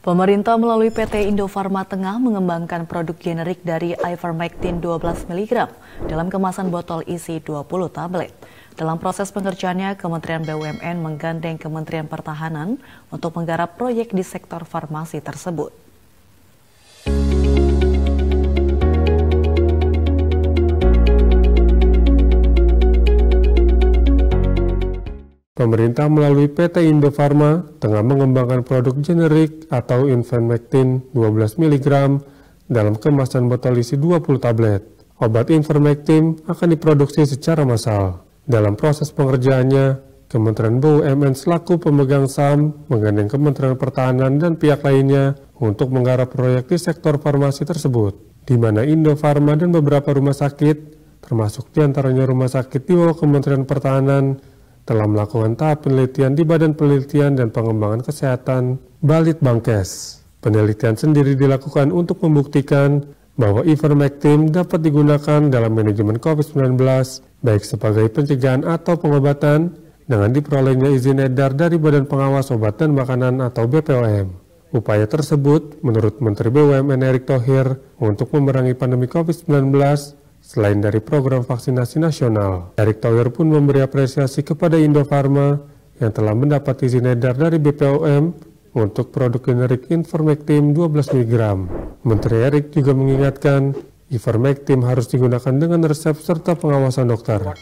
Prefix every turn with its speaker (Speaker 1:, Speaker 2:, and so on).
Speaker 1: Pemerintah melalui PT Indofarma Tengah mengembangkan produk generik dari ivermectin 12 mg dalam kemasan botol isi 20 tablet. Dalam proses pengerjaannya, Kementerian BUMN menggandeng Kementerian Pertahanan untuk menggarap proyek di sektor farmasi tersebut.
Speaker 2: Pemerintah melalui PT Indofarma tengah mengembangkan produk generik atau Invermectin 12 mg dalam kemasan botol isi 20 tablet. Obat Invermectin akan diproduksi secara massal. Dalam proses pengerjaannya, Kementerian BUMN selaku pemegang saham menggandeng Kementerian Pertahanan dan pihak lainnya untuk menggarap proyek di sektor farmasi tersebut, di mana Indofarma dan beberapa rumah sakit, termasuk diantaranya rumah sakit di bawah Kementerian Pertahanan, telah melakukan tahap penelitian di Badan Penelitian dan Pengembangan Kesehatan Balit Bangkes. Penelitian sendiri dilakukan untuk membuktikan bahwa ivermectin dapat digunakan dalam manajemen COVID-19 baik sebagai pencegahan atau pengobatan dengan diperolehnya izin edar dari Badan Pengawas Obat dan Makanan atau BPOM. Upaya tersebut, menurut Menteri BUMN Erick Thohir, untuk memerangi pandemi COVID-19 Selain dari program vaksinasi nasional, Erick Thohir pun memberi apresiasi kepada Indofarma yang telah mendapat izin edar dari BPOM untuk produk generik Ivermectin 12 mg. Menteri Erick juga mengingatkan Ivermectin harus digunakan dengan resep serta pengawasan dokter.